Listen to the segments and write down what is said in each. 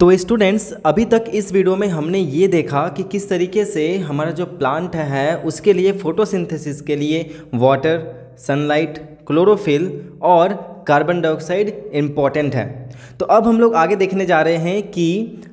तो स्टूडेंट्स अभी तक इस वीडियो में हमने ये देखा कि किस तरीके से हमारा जो प्लांट है उसके लिए फोटोसिंथेसिस के लिए वाटर सनलाइट क्लोरोफिल और कार्बन डाइऑक्साइड इम्पॉर्टेंट है तो अब हम लोग आगे देखने जा रहे हैं कि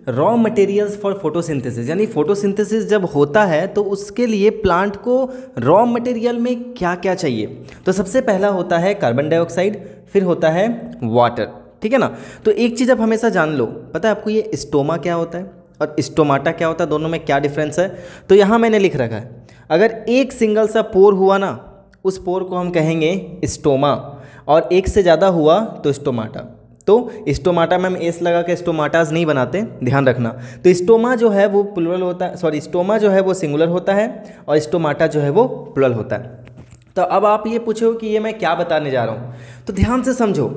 रॉ मटेरियल्स फॉर फोटोसिंथेसिस यानी फोटोसिंथेसिस जब होता है तो उसके लिए प्लांट को रॉ मटेरियल में क्या क्या चाहिए तो सबसे पहला होता है कार्बन डाइऑक्साइड फिर होता है वाटर ठीक है ना तो एक चीज़ आप हमेशा जान लो पता है आपको ये स्टोमा क्या होता है और स्टोमाटा क्या होता है दोनों में क्या डिफरेंस है तो यहाँ मैंने लिख रखा है अगर एक सिंगल सा पोर हुआ ना उस पोर को हम कहेंगे स्टोमा और एक से ज़्यादा हुआ तो स्टोमाटा तो स्टोमाटा में हम एस लगा के स्टोमाटाज नहीं बनाते ध्यान रखना तो स्टोमा जो है वो प्लुरल होता है सॉरी स्टोमा जो है वो सिंगुलर होता है और स्टोमाटा जो है वो प्लुरल होता है तो अब आप ये पूछो कि ये मैं क्या बताने जा रहा हूँ तो ध्यान से समझो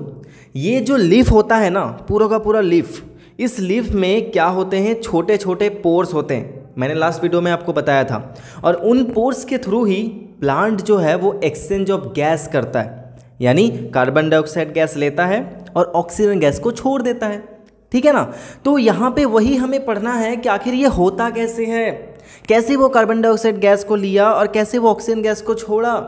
ये जो लीफ होता है ना पूरा का पूरा लीफ इस लीफ में क्या होते हैं छोटे छोटे पोर्स होते हैं मैंने लास्ट वीडियो में आपको बताया था और उन पोर्स के थ्रू ही प्लांट जो है वो एक्सचेंज ऑफ गैस करता है यानी कार्बन डाइऑक्साइड गैस लेता है और ऑक्सीजन गैस को छोड़ देता है ठीक है ना तो यहाँ पे वही हमें पढ़ना है कि आखिर ये होता कैसे है कैसे वो कार्बन डाइऑक्साइड गैस को लिया और कैसे वो ऑक्सीजन गैस को छोड़ा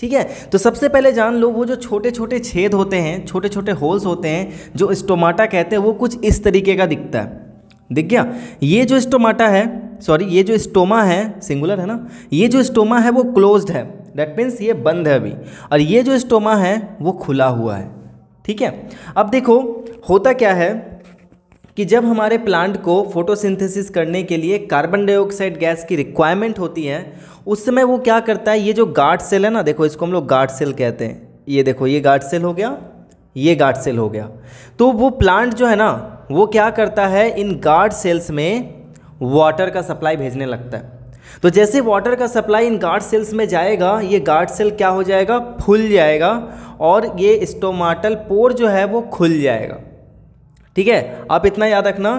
ठीक है तो सबसे पहले जान लो वो जो छोटे छोटे छेद होते हैं छोटे छोटे होल्स होते हैं जो स्टोमाटा कहते हैं वो कुछ इस तरीके का दिखता है दिख गया ये जो स्टोमाटा है सॉरी ये जो स्टोमा है सिंगुलर है ना ये जो स्टोमा है वो क्लोज्ड है दैट मीन्स ये बंद है अभी और ये जो स्टोमा है वो खुला हुआ है ठीक है अब देखो होता क्या है कि जब हमारे प्लांट को फोटोसिंथेसिस करने के लिए कार्बन डाइऑक्साइड गैस की रिक्वायरमेंट होती है उस समय वो क्या करता है ये जो गार्ड सेल है ना देखो इसको हम लोग गार्ड सेल कहते हैं ये देखो ये गार्ड सेल हो गया ये गार्ड सेल हो गया तो वो प्लांट जो है ना वो क्या करता है इन गार्ड सेल्स में वाटर का सप्लाई भेजने लगता है तो जैसे वाटर का सप्लाई इन गार्ड सेल्स में जाएगा ये गार्ड सेल क्या हो जाएगा फूल जाएगा और ये स्टोमाटल पोर जो है वो खुल जाएगा ठीक है आप इतना याद रखना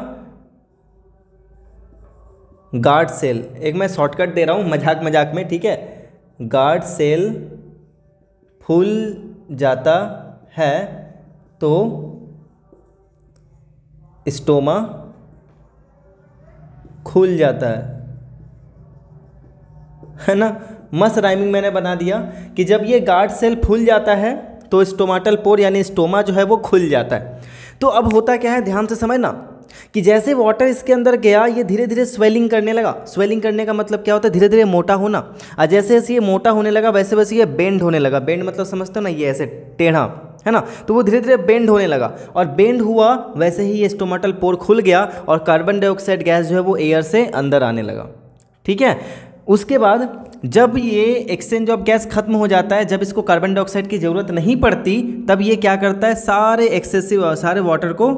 गार्ड सेल एक मैं शॉर्टकट दे रहा हूँ मजाक मजाक में ठीक है गार्ड सेल फूल जाता है तो स्टोमा खुल जाता है है ना मस राइमिंग मैंने बना दिया कि जब ये गार्ड सेल फूल जाता है तो स्टोमाटल पोर यानी स्टोमा जो है वो खुल जाता है तो अब होता क्या है ध्यान से समझना कि जैसे वाटर इसके अंदर गया ये धीरे धीरे स्वेलिंग करने लगा स्वेलिंग करने का मतलब क्या होता है धीरे धीरे मोटा होना और जैसे जैसे ये मोटा होने लगा वैसे वैसे ये बेंड होने लगा बेंड मतलब समझते हो ना ये ऐसे टेढ़ा है ना तो वो धीरे धीरे बेंड होने लगा और बेंड हुआ वैसे ही ये स्टोमाटल पोर खुल गया और कार्बन डाइऑक्साइड गैस जो है वो एयर से अंदर आने लगा ठीक है उसके बाद जब ये एक्सचेंज ऑफ गैस खत्म हो जाता है जब इसको कार्बन डाइऑक्साइड की ज़रूरत नहीं पड़ती तब ये क्या करता है सारे एक्सेसिव सारे वाटर को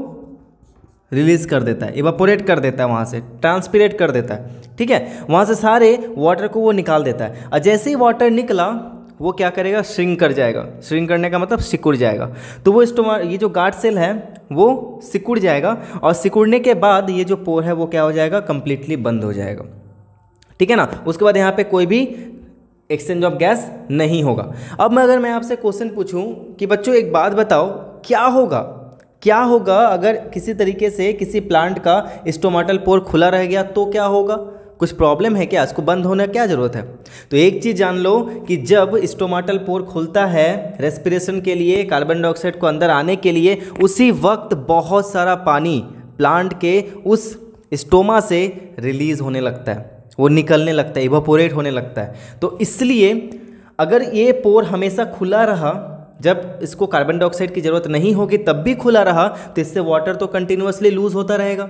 रिलीज़ कर देता है इवापोरेट कर देता है वहाँ से ट्रांसपीरेट कर देता है ठीक है वहाँ से सारे वाटर को वो निकाल देता है और जैसे ही वाटर निकला वो क्या करेगा श्रिंक कर जाएगा श्रिंक करने का मतलब सिकुड़ जाएगा तो वो स्टोमा ये जो गार्ड सेल है वो सिकुड़ जाएगा और सिकुड़ने के बाद ये जो पोर है वो क्या हो जाएगा कम्प्लीटली बंद हो जाएगा ठीक है ना उसके बाद यहाँ पे कोई भी एक्सचेंज ऑफ गैस नहीं होगा अब मैं अगर मैं आपसे क्वेश्चन पूछूं कि बच्चों एक बात बताओ क्या होगा क्या होगा अगर किसी तरीके से किसी प्लांट का स्टोमाटल पोर खुला रह गया तो क्या होगा कुछ प्रॉब्लम है क्या इसको बंद होने क्या ज़रूरत है तो एक चीज़ जान लो कि जब स्टोमाटल पोर खुलता है रेस्पिरेशन के लिए कार्बन डाइऑक्साइड को अंदर आने के लिए उसी वक्त बहुत सारा पानी प्लांट के उस स्टोमा से रिलीज़ होने लगता है वो निकलने लगता है इवापोरेट होने लगता है तो इसलिए अगर ये पोर हमेशा खुला रहा जब इसको कार्बन डाइऑक्साइड की ज़रूरत नहीं होगी तब भी खुला रहा तो इससे वाटर तो कंटिन्यूसली लूज़ होता रहेगा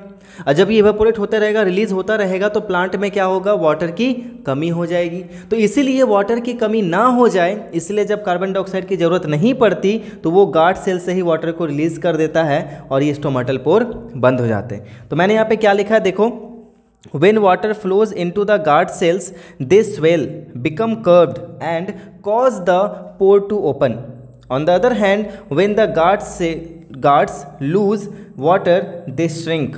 और जब ये इवेपोरेट होता रहेगा रिलीज़ होता रहेगा तो प्लांट में क्या होगा वाटर की कमी हो जाएगी तो इसीलिए वाटर की कमी ना हो जाए इसलिए जब कार्बन डाइऑक्साइड की ज़रूरत नहीं पड़ती तो वो गार्ड सेल से ही वाटर को रिलीज़ कर देता है और ये स्टोमाटल पोर बंद हो जाते हैं तो मैंने यहाँ पर क्या लिखा है देखो When water flows into the guard cells, they swell, become curved, and cause the pore to open. On the other hand, when the guard guards lose water, they shrink,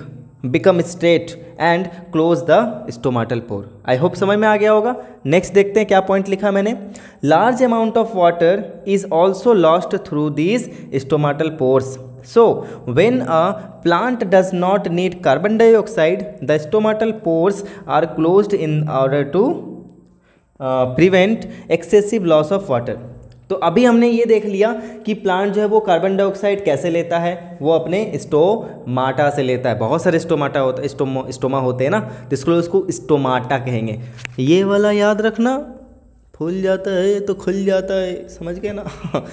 become straight, and close the stomatal pore i hope समझ में आ गया होगा next देखते हैं क्या point लिखा मैंने large amount of water is also lost through these stomatal pores So, when a plant does not need carbon dioxide, the stomatal pores are closed in order to uh, prevent excessive loss of water. तो अभी हमने ये देख लिया कि plant जो है वो कार्बन डाइऑक्साइड कैसे लेता है वो अपने स्टोमाटा से लेता है बहुत सारे स्टोमाटा होता है स्टोमो स्टोमा होते हैं ना तो इसको इसको स्टोमाटा कहेंगे ये वाला याद रखना फूल जाता है तो खुल जाता है समझ गए ना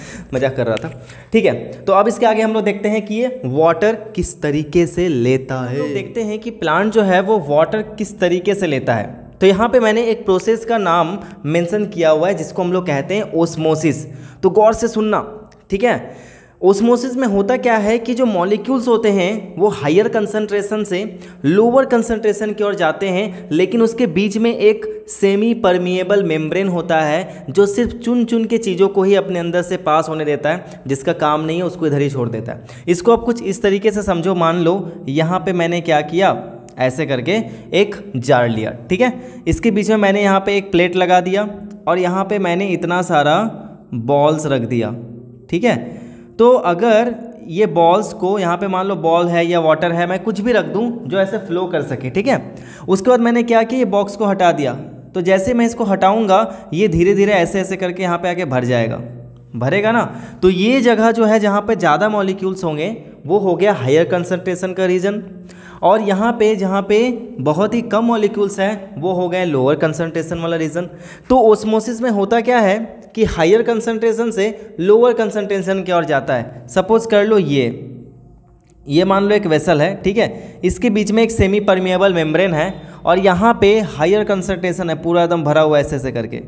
मजाक कर रहा था ठीक है तो अब इसके आगे हम लोग देखते हैं कि ये वाटर किस तरीके से लेता है देखते हैं कि प्लांट जो है वो वाटर किस तरीके से लेता है तो यहाँ पे मैंने एक प्रोसेस का नाम मेंशन किया हुआ है जिसको हम लोग कहते हैं ओस्मोसिस तो गौर से सुनना ठीक है ओस्मोसिस में होता क्या है कि जो मॉलिक्यूल्स होते हैं वो हायर कंसनट्रेशन से लोअर कंसनट्रेशन की ओर जाते हैं लेकिन उसके बीच में एक सेमी परमिएबल मेम्ब्रेन होता है जो सिर्फ चुन चुन के चीज़ों को ही अपने अंदर से पास होने देता है जिसका काम नहीं है उसको इधर ही छोड़ देता है इसको आप कुछ इस तरीके से समझो मान लो यहाँ पर मैंने क्या किया ऐसे करके एक जार लिया ठीक है इसके बीच में मैंने यहाँ पर एक प्लेट लगा दिया और यहाँ पर मैंने इतना सारा बॉल्स रख दिया ठीक है तो अगर ये बॉल्स को यहाँ पे मान लो बॉल है या वाटर है मैं कुछ भी रख दूँ जो ऐसे फ्लो कर सके ठीक है उसके बाद मैंने क्या किया ये बॉक्स को हटा दिया तो जैसे मैं इसको हटाऊँगा ये धीरे धीरे ऐसे ऐसे करके यहाँ पर आके भर जाएगा भरेगा ना तो ये जगह जो है जहाँ पर ज़्यादा मॉलिक्यूल्स होंगे वो हो गया हायर कंसनट्रेशन का रीजन और यहाँ पे जहाँ पे बहुत ही कम मॉलिक्यूल्स हैं वो हो गए लोअर कंसनट्रेशन वाला रीज़न तो ओस्मोसिस में होता क्या है कि हायर कंसनट्रेशन से लोअर कंसनट्रेशन की ओर जाता है सपोज कर लो ये ये मान लो एक वेसल है ठीक है इसके बीच में एक सेमी परमिएबल मेम्ब्रेन है और यहाँ पे हायर कंसनट्रेशन है पूरा एकदम भरा हुआ ऐसे ऐसे करके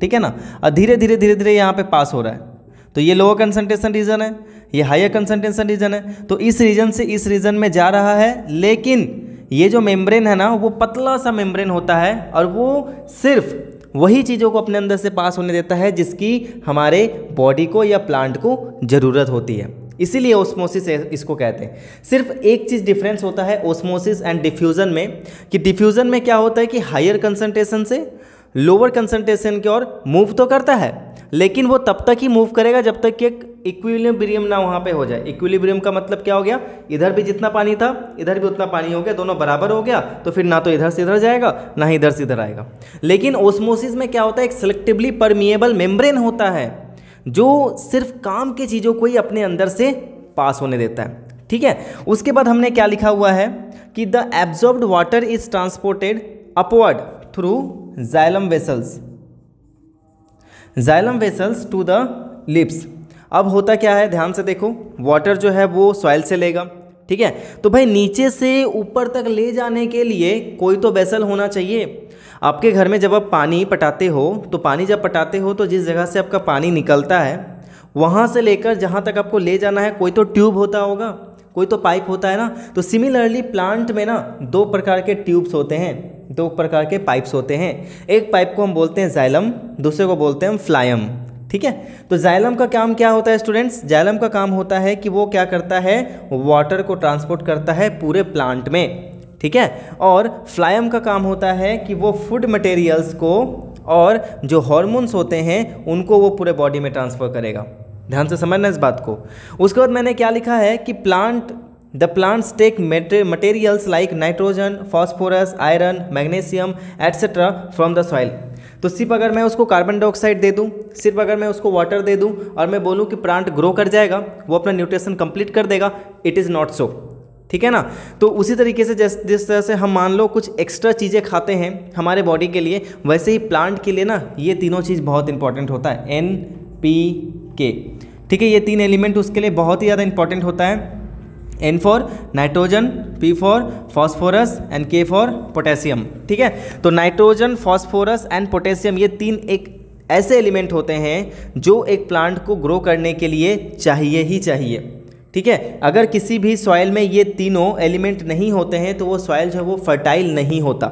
ठीक है ना और धीरे धीरे धीरे धीरे यहाँ पे पास हो रहा है तो ये लोअर कंसनट्रेशन रीजन है ये हायर कंसनट्रेशन रीजन है तो इस रीजन से इस रीजन में जा रहा है लेकिन ये जो मेम्ब्रेन है ना वो पतला सा मेम्ब्रेन होता है और वो सिर्फ वही चीज़ों को अपने अंदर से पास होने देता है जिसकी हमारे बॉडी को या प्लांट को ज़रूरत होती है इसीलिए ओस्मोसिस इसको कहते हैं सिर्फ एक चीज़ डिफरेंस होता है ओस्मोसिस एंड डिफ्यूज़न में कि डिफ्यूज़न में क्या होता है कि हायर कंसनट्रेशन से लोअर कंसनट्रेशन की ओर मूव तो करता है लेकिन वो तब तक ही मूव करेगा जब तक कि एक इक्विलिब्रियम ना वहाँ पे हो जाए इक्विलिब्रियम का मतलब क्या हो गया इधर भी जितना पानी था इधर भी उतना पानी हो गया दोनों बराबर हो गया तो फिर ना तो इधर से इधर जाएगा ना ही इधर से इधर आएगा लेकिन ओस्मोसिस में क्या होता है एक सेलेक्टिवली परमिएबल मेम्ब्रेन होता है जो सिर्फ काम की चीज़ों को ही अपने अंदर से पास होने देता है ठीक है उसके बाद हमने क्या लिखा हुआ है कि the absorbed water is transported upward through xylem vessels xylem vessels to the leaves अब होता क्या है ध्यान से देखो वाटर जो है वो सॉइल से लेगा ठीक है तो भाई नीचे से ऊपर तक ले जाने के लिए कोई तो वेसल होना चाहिए आपके घर में जब आप पानी पटाते हो तो पानी जब पटाते हो तो जिस जगह से आपका पानी निकलता है वहाँ से लेकर जहाँ तक आपको ले जाना है कोई तो ट्यूब होता होगा कोई तो पाइप होता है ना तो सिमिलरली प्लांट में ना दो प्रकार के ट्यूब्स होते हैं दो प्रकार के पाइप्स होते हैं एक पाइप को हम बोलते हैं जाइलम दूसरे को बोलते हैं हम फ्लायम ठीक है तो जाइलम का काम क्या होता है स्टूडेंट्स जाइलम का काम होता है कि वो क्या करता है वाटर को ट्रांसपोर्ट करता है पूरे प्लांट में ठीक है और फ्लायम का काम होता है कि वो फूड मटेरियल्स को और जो हॉर्मोन्स होते हैं उनको वो पूरे बॉडी में ट्रांसफ़र करेगा ध्यान से समझना इस बात को उसके बाद मैंने क्या लिखा है कि plant the plants take materials like nitrogen phosphorus iron magnesium etcetera from the soil तो सिर्फ अगर मैं उसको कार्बन डाइऑक्साइड दे दूं सिर्फ अगर मैं उसको वाटर दे दूं और मैं बोलूं कि प्लांट ग्रो कर जाएगा वो अपना न्यूट्रिशन कंप्लीट कर देगा इट इज़ नॉट सो ठीक है ना तो उसी तरीके से जैस जिस तरह से हम मान लो कुछ एक्स्ट्रा चीज़ें खाते हैं हमारे बॉडी के लिए वैसे ही प्लांट के लिए ना ये तीनों चीज़ बहुत इंपॉर्टेंट होता है एन पी के ठीक है ये तीन एलिमेंट उसके लिए बहुत ही ज़्यादा इंपॉर्टेंट होता है N for nitrogen P for phosphorus and K for potassium ठीक है तो नाइट्रोजन फॉस्फोरस एंड पोटेशियम ये तीन एक ऐसे एलिमेंट होते हैं जो एक प्लांट को ग्रो करने के लिए चाहिए ही चाहिए ठीक है अगर किसी भी सॉइल में ये तीनों एलिमेंट नहीं होते हैं तो वो सॉइल जो है वो फर्टाइल नहीं होता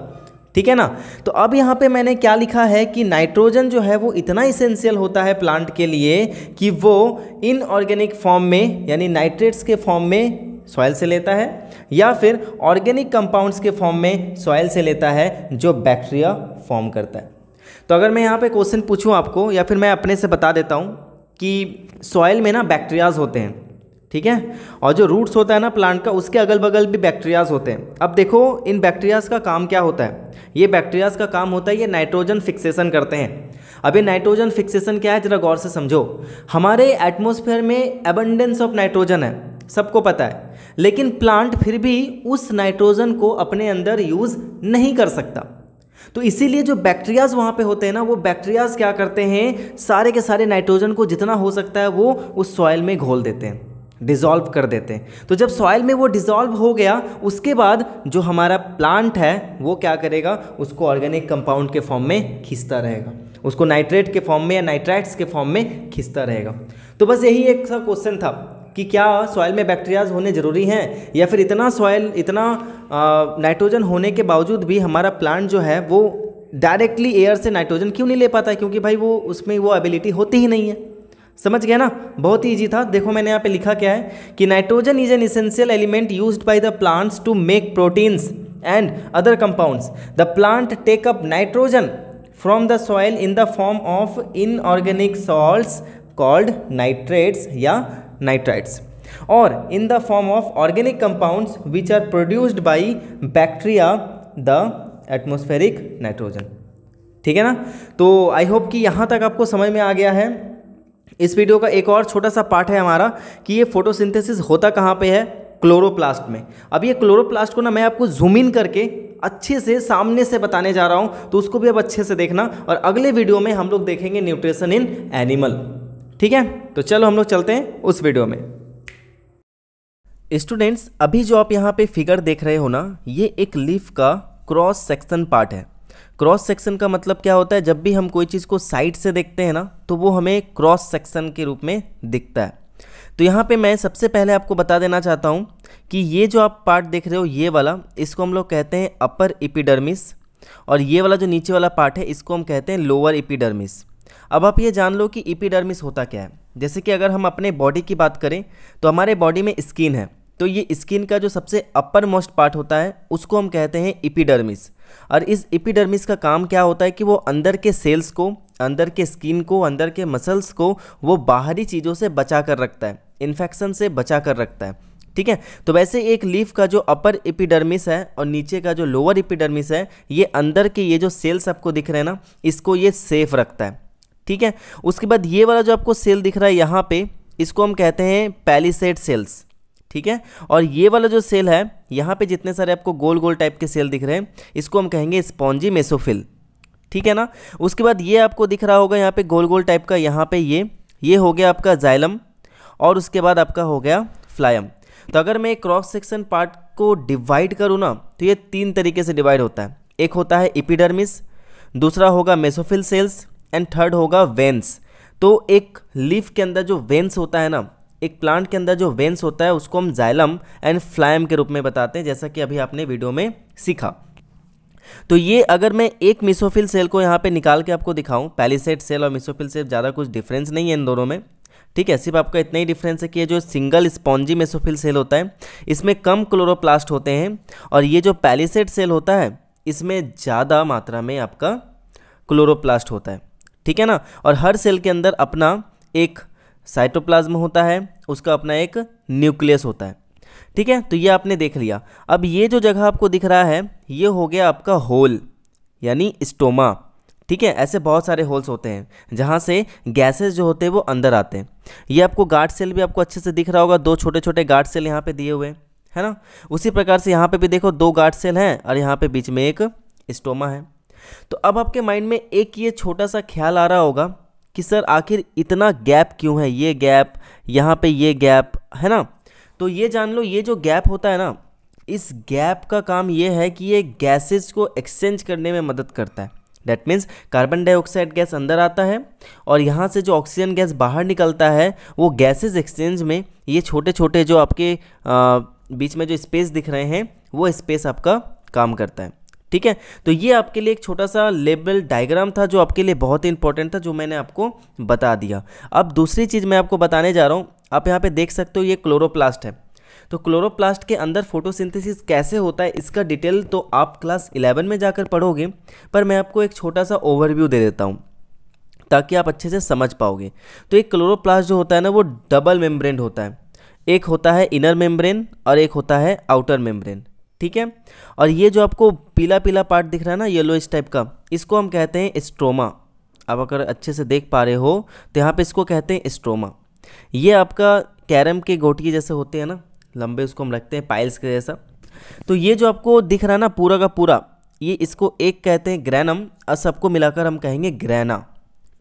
ठीक है ना तो अब यहाँ पे मैंने क्या लिखा है कि नाइट्रोजन जो है वो इतना इसेंशियल होता है प्लांट के लिए कि वो इनऑर्गेनिक फॉर्म में यानी नाइट्रेट्स के फॉर्म में सॉयल से लेता है या फिर ऑर्गेनिक कंपाउंड्स के फॉर्म में सॉयल से लेता है जो बैक्टीरिया फॉर्म करता है तो अगर मैं यहाँ पे क्वेश्चन पूछूँ आपको या फिर मैं अपने से बता देता हूँ कि सॉयल में ना बैक्टीरियाज होते हैं ठीक है और जो रूट्स होता है ना प्लांट का उसके अगल बगल भी बैक्टीरियाज होते हैं अब देखो इन बैक्टीरियाज का काम क्या होता है ये बैक्टीरियाज का काम होता है ये नाइट्रोजन फिक्सेशन करते हैं अब ये नाइट्रोजन फिक्सेशन क्या है जरा गौर से समझो हमारे एटमोसफेयर में एबंडेंस ऑफ नाइट्रोजन है सबको पता है लेकिन प्लांट फिर भी उस नाइट्रोजन को अपने अंदर यूज़ नहीं कर सकता तो इसीलिए जो बैक्टीरियाज वहां पे होते हैं ना वो बैक्टीरियाज क्या करते हैं सारे के सारे नाइट्रोजन को जितना हो सकता है वो उस सॉयल में घोल देते हैं डिज़ोल्व कर देते हैं तो जब सॉयल में वो डिज़ोल्व हो गया उसके बाद जो हमारा प्लांट है वो क्या करेगा उसको ऑर्गेनिक कंपाउंड के फॉर्म में खींचता रहेगा उसको नाइट्रेट के फॉर्म में या नाइट्राइट्स के फॉर्म में खींचता रहेगा तो बस यही एक सा क्वेश्चन था कि क्या सॉयल में बैक्टीरियाज होने ज़रूरी हैं या फिर इतना सॉयल इतना नाइट्रोजन होने के बावजूद भी हमारा प्लांट जो है वो डायरेक्टली एयर से नाइट्रोजन क्यों नहीं ले पाता है क्योंकि भाई वो उसमें वो एबिलिटी होती ही नहीं है समझ गया ना बहुत ही ईजी था देखो मैंने यहाँ पे लिखा क्या है कि nitrogen is an essential element use by the plants to make proteins and other compounds the plant take up nitrogen from the soil in the form of inorganic salt called nitrates या nitrites और in the form of organic compounds which are produced by bacteria the atmospheric nitrogen ठीक है ना तो I hope कि यहाँ तक आपको समझ में आ गया है इस वीडियो का एक और छोटा सा पार्ट है हमारा कि ये फोटोसिंथेसिस होता कहाँ पे है क्लोरोप्लास्ट में अब ये क्लोरोप्लास्ट को ना मैं आपको जूम इन करके अच्छे से सामने से बताने जा रहा हूँ तो उसको भी अब अच्छे से देखना और अगले वीडियो में हम लोग देखेंगे न्यूट्रिशन इन एनिमल ठीक है तो चलो हम लोग चलते हैं उस वीडियो में स्टूडेंट्स अभी जो आप यहाँ पे फिगर देख रहे हो ना ये एक लीफ का क्रॉस सेक्शन पार्ट है क्रॉस सेक्शन का मतलब क्या होता है जब भी हम कोई चीज़ को साइड से देखते हैं ना तो वो हमें क्रॉस सेक्शन के रूप में दिखता है तो यहाँ पे मैं सबसे पहले आपको बता देना चाहता हूँ कि ये जो आप पार्ट देख रहे हो ये वाला इसको हम लोग कहते हैं अपर इपिडर्मिस और ये वाला जो नीचे वाला पार्ट है इसको हम कहते हैं लोअर इपिडर्मिस अब आप ये जान लो कि इपीडर्मिस होता क्या है जैसे कि अगर हम अपने बॉडी की बात करें तो हमारे बॉडी में स्किन है तो ये स्किन का जो सबसे अपर मोस्ट पार्ट होता है उसको हम कहते हैं इपीडर्मिस और इस इपीडर्मिस का काम क्या होता है कि वो अंदर के सेल्स को अंदर के स्किन को अंदर के मसल्स को वो बाहरी चीज़ों से बचा कर रखता है इन्फेक्शन से बचा कर रखता है ठीक है तो वैसे एक लीफ का जो अपर इपिडर्मिस है और नीचे का जो लोअर इपिडर्मिस है ये अंदर के ये जो सेल्स आपको दिख रहे हैं ना इसको ये सेफ रखता है ठीक है उसके बाद ये वाला जो आपको सेल दिख रहा है यहाँ पे इसको हम कहते हैं पैलीसेड सेल्स ठीक है और ये वाला जो सेल है यहाँ पे जितने सारे आपको गोल गोल टाइप के सेल दिख रहे हैं इसको हम कहेंगे स्पॉन्जी मेसोफिल ठीक है ना उसके बाद ये आपको दिख रहा होगा यहाँ पे गोल गोल टाइप का यहाँ पे ये ये हो गया आपका जाइलम और उसके बाद आपका हो गया फ्लायम तो अगर मैं क्रॉस सेक्शन पार्ट को डिवाइड करूँ ना तो ये तीन तरीके से डिवाइड होता है एक होता है इपिडर्मिस दूसरा होगा मेसोफिल सेल्स एंड थर्ड होगा वेंस तो एक लीफ के अंदर जो वेंस होता है ना एक प्लांट के अंदर जो वेंस होता है उसको हम जाइलम एंड फ्लाइम के रूप में बताते हैं जैसा कि अभी आपने वीडियो में सीखा तो ये अगर मैं एक मिसोफिल सेल को यहाँ पे निकाल के आपको दिखाऊं पैलीसेट सेल और मिसोफिल सेल ज़्यादा कुछ डिफरेंस नहीं है इन दोनों में ठीक है सिर्फ आपका इतना ही डिफरेंस है कि ये जो सिंगल स्पॉन्जी मिसोफिल सेल होता है इसमें कम क्लोरोप्लास्ट होते हैं और ये जो पैलीसेट सेल होता है इसमें ज़्यादा मात्रा में आपका क्लोरोप्लास्ट होता है ठीक है ना और हर सेल के अंदर अपना एक साइटोप्लाज्म होता है उसका अपना एक न्यूक्लियस होता है ठीक है तो ये आपने देख लिया अब ये जो जगह आपको दिख रहा है ये हो गया आपका होल यानी स्टोमा ठीक है ऐसे बहुत सारे होल्स होते हैं जहाँ से गैसेस जो होते हैं वो अंदर आते हैं ये आपको गार्ड सेल भी आपको अच्छे से दिख रहा होगा दो छोटे छोटे गार्ड सेल यहाँ पे दिए हुए हैं है ना उसी प्रकार से यहाँ पे भी देखो दो गार्ड सेल हैं और यहाँ पे बीच में एक स्टोमा है तो अब आपके माइंड में एक ये छोटा सा ख्याल आ रहा होगा कि सर आखिर इतना गैप क्यों है ये गैप यहाँ पे ये गैप है ना तो ये जान लो ये जो गैप होता है ना इस गैप का काम ये है कि ये गैसेस को एक्सचेंज करने में मदद करता है that means carbon dioxide gas अंदर आता है और यहाँ से जो ऑक्सीजन गैस बाहर निकलता है वो गैसेज एक्सचेंज में ये छोटे छोटे जो आपके आ, बीच में जो स्पेस दिख रहे हैं वो स्पेस आपका काम करता है ठीक है तो ये आपके लिए एक छोटा सा लेबल डायग्राम था जो आपके लिए बहुत ही इंपॉर्टेंट था जो मैंने आपको बता दिया अब दूसरी चीज़ मैं आपको बताने जा रहा हूँ आप यहाँ पे देख सकते हो ये क्लोरोप्लास्ट है तो क्लोरोप्लास्ट के अंदर फोटोसिंथेसिस कैसे होता है इसका डिटेल तो आप क्लास इलेवन में जाकर पढ़ोगे पर मैं आपको एक छोटा सा ओवरव्यू दे देता हूँ ताकि आप अच्छे से समझ पाओगे तो एक क्लोरोप्लास्ट जो होता है ना वो डबल मेम्ब्रेन होता है एक होता है इनर मेम्ब्रेन और एक होता है आउटर मेम्ब्रेन ठीक है और ये जो आपको पीला पीला पार्ट दिख रहा है ना येलो इस टाइप का इसको हम कहते हैं स्ट्रोमा आप अगर अच्छे से देख पा रहे हो तो यहाँ पे इसको कहते हैं स्ट्रोमा ये आपका कैरम के गोटिए जैसे होते हैं ना लंबे उसको हम रखते हैं पाइल्स के जैसा तो ये जो आपको दिख रहा है ना पूरा का पूरा ये इसको एक कहते हैं ग्रैनम और सबको मिलाकर हम कहेंगे ग्रैना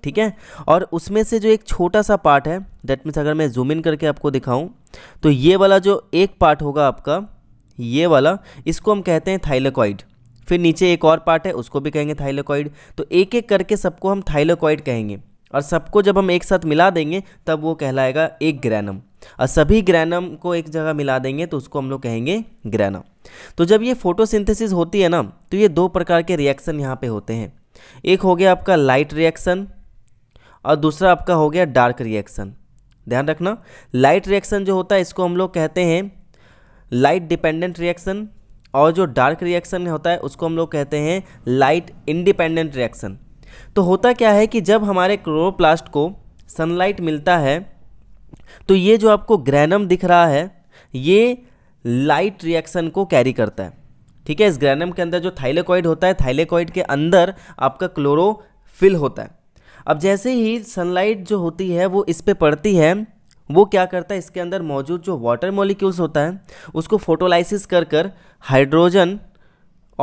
ठीक है और उसमें से जो एक छोटा सा पार्ट है डेट मीन्स अगर मैं जूम इन करके आपको दिखाऊं तो ये वाला जो एक पार्ट होगा आपका ये वाला इसको हम कहते हैं थाइलोकॉइड फिर नीचे एक और पार्ट है उसको भी कहेंगे थाइलोकॉइड तो एक एक करके सबको हम थाइलोकॉइड कहेंगे और सबको जब हम एक साथ मिला देंगे तब वो कहलाएगा एक ग्रैनम और सभी ग्रैनम को एक जगह मिला देंगे तो उसको हम लोग कहेंगे ग्रैनम तो जब ये फोटोसिंथेसिस होती है ना तो ये दो प्रकार के रिएक्शन यहाँ पे होते हैं एक हो गया आपका लाइट रिएक्शन और दूसरा आपका हो गया डार्क रिएक्शन ध्यान रखना लाइट रिएक्शन जो होता है इसको हम लोग कहते हैं लाइट डिपेंडेंट रिएक्शन और जो डार्क रिएक्शन होता है उसको हम लोग कहते हैं लाइट इंडिपेंडेंट रिएक्शन तो होता क्या है कि जब हमारे क्लोरोप्लास्ट को सनलाइट मिलता है तो ये जो आपको ग्रैनम दिख रहा है ये लाइट रिएक्शन को कैरी करता है ठीक है इस ग्रैनम के अंदर जो थाइलेकॉइड होता है थाइलेकॉइड के अंदर आपका क्लोरोफिल होता है अब जैसे ही सनलाइट जो होती है वो इस पर पड़ती है वो क्या करता है इसके अंदर मौजूद जो वाटर मॉलिक्यूल्स होता है उसको फोटोलाइसिस कर कर हाइड्रोजन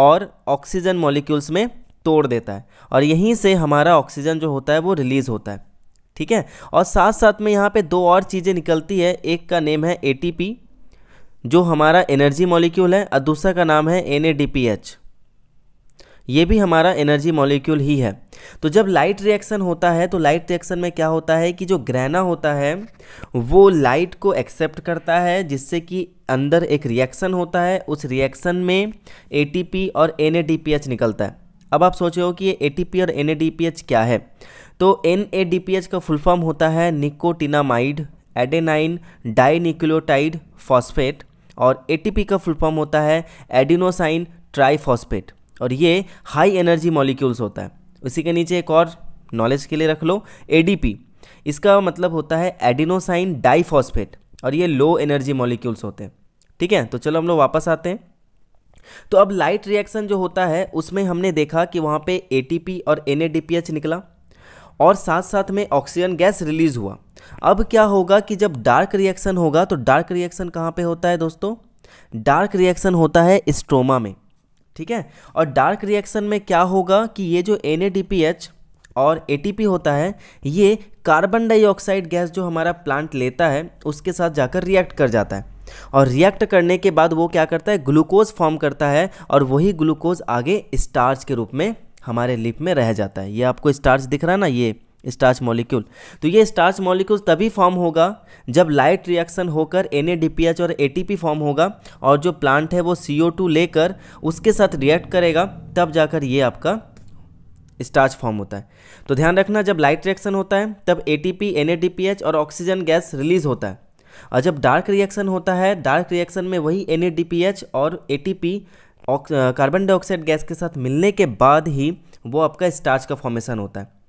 और ऑक्सीजन मॉलिक्यूल्स में तोड़ देता है और यहीं से हमारा ऑक्सीजन जो होता है वो रिलीज़ होता है ठीक है और साथ साथ में यहाँ पे दो और चीज़ें निकलती है एक का नेम है ए जो हमारा एनर्जी मॉलिक्यूल है और दूसरा का नाम है एन ये भी हमारा एनर्जी मॉलिक्यूल ही है तो जब लाइट रिएक्शन होता है तो लाइट रिएक्शन में क्या होता है कि जो ग्रहणा होता है वो लाइट को एक्सेप्ट करता है जिससे कि अंदर एक रिएक्शन होता है उस रिएक्शन में ए और एन निकलता है अब आप सोच रहे हो कि ये ए और एन क्या है तो एन का फुल फॉर्म होता है निकोटिनामाइड एडेनाइन डाइनिक्लोटाइड फॉस्फेट और ए का फुल फॉर्म होता है एडिनोसाइन ट्राईफॉस्फेट और ये हाई एनर्जी मॉलिक्यूल्स होता है उसी के नीचे एक और नॉलेज के लिए रख लो ए इसका मतलब होता है एडिनोसाइन डाइफॉस्फेट और ये लो एनर्जी मॉलिक्यूल्स होते हैं ठीक है तो चलो हम लोग वापस आते हैं तो अब लाइट रिएक्शन जो होता है उसमें हमने देखा कि वहाँ पे ए और एन निकला और साथ साथ में ऑक्सीजन गैस रिलीज हुआ अब क्या होगा कि जब डार्क रिएक्शन होगा तो डार्क रिएक्शन कहाँ पे होता है दोस्तों डार्क रिएक्शन होता है स्ट्रोमा में ठीक है और डार्क रिएक्शन में क्या होगा कि ये जो एन और ए होता है ये कार्बन डाइऑक्साइड गैस जो हमारा प्लांट लेता है उसके साथ जाकर रिएक्ट कर जाता है और रिएक्ट करने के बाद वो क्या करता है ग्लूकोज फॉर्म करता है और वही ग्लूकोज आगे स्टार्च के रूप में हमारे लिप में रह जाता है ये आपको स्टार्च दिख रहा है ना ये स्टार्च मॉलिक्यूल तो ये स्टार्च मॉलिक्यूल तभी फॉर्म होगा जब लाइट रिएक्शन होकर एन और ए फॉर्म होगा और जो प्लांट है वो सी लेकर उसके साथ रिएक्ट करेगा तब जाकर ये आपका स्टार्च फॉर्म होता है तो ध्यान रखना जब लाइट रिएक्शन होता है तब ए टी और ऑक्सीजन गैस रिलीज होता है और जब डार्क रिएक्शन होता है डार्क रिएक्शन में वही एन और ए कार्बन डाइऑक्साइड गैस के साथ मिलने के बाद ही वो आपका स्टार्च का फॉर्मेशन होता है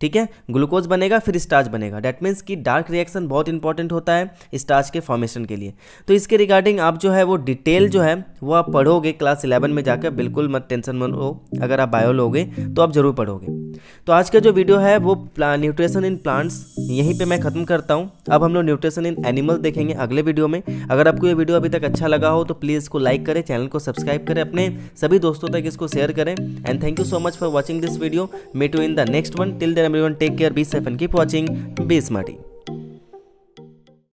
ठीक है ग्लूकोज बनेगा फिर स्टार्च बनेगा डैट मीन्स कि डार्क रिएक्शन बहुत इंपॉर्टेंट होता है स्टार्च के फॉर्मेशन के लिए तो इसके रिगार्डिंग आप जो है वो डिटेल जो है वो आप पढ़ोगे क्लास इलेवन में जाकर बिल्कुल मत टेंशन मन हो अगर आप बायो लोगे तो आप ज़रूर पढ़ोगे तो आज का जो वीडियो है वो न्यूट्रिशन इन प्लांट्स यहीं पे मैं ख़त्म करता हूँ अब हम लोग न्यूट्रिशन इन एनिमल देखेंगे अगले वीडियो में अगर आपको ये वीडियो अभी तक अच्छा लगा हो तो प्लीज़ इसको लाइक करें चैनल को सब्सक्राइब करें अपने सभी दोस्तों तक इसको शेयर करें and thank you so much for watching this video may to in the next one till then every take care be safe and keep watching be smarty